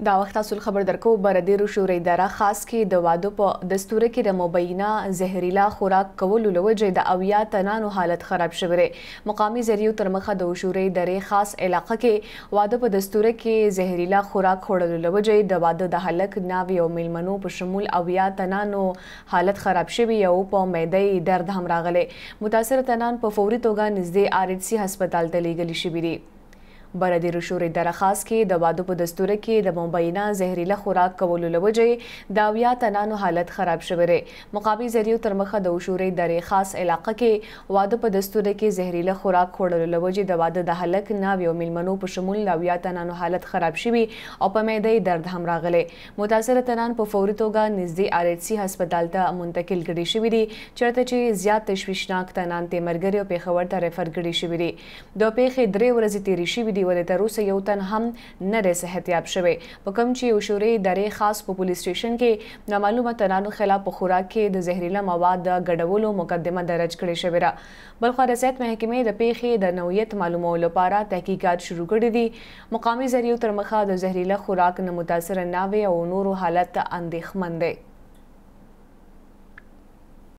دا وخت تاسو خبر درکو بر د رشور اداره خاص کې د وادو په دستور کې د مبینه زهريلا خوراک کول لوجې د اویا تنانو حالت خراب شوره مقامی ذریعہ تر مخه د رشور ادارې خاص علاقه کې وادو په دستور کې زهريلا خوراک خوړل لوجې د وادو د هلک ناوی او ملمنو په شمول اویا تنانو حالت خراب شوی او په معده درد هم راغله متاثر تنان په فوري توګه نږدې آر ایچ سي هسپتال ته لیږل شوی دي بردیر شوري درخواست کې د وادو په دستوره کې د مبینه زهريله خوراک کولو لوجې دا ویا تنانو حالت خراب شوره مقابي زریو تر مخه د شوري درې خاص علاقې کې واده په دستوره کې زهريله خوراک خوړلو لوجې د واده د هلک ناویو ملمنو په شمول لا ویا تنانو حالت خراب شوي او په معده درد هم راغله متاثر تنان په فوري توګه نږدې آر ایچ سی هسپتال ته منتقل کړي شوی دي چرته چې زیات تشویشناک تنان ته مرګري او پیښور ته ریفر کړي شوی دي د پیښې درې ورځې تیری شوی دي کړي و د تر اوسه یو تن هم نه د صحت یاب شوی په کوم چې یو شوري درې خاص په پولیس سټیشن کې نامعلومه تنانو خلاف په خوراک کې د زهريلا مواد د غډولو مقدمه درج کړي شوې را بلخو د صحت محکمې د پیښې د نویت معلومولو لپاره تحقیقات شروع کړي دي مقامی ذریعو تر مخه د زهريلا خوراک نه متاثر نه وي او نورو حالت اندېښمن دی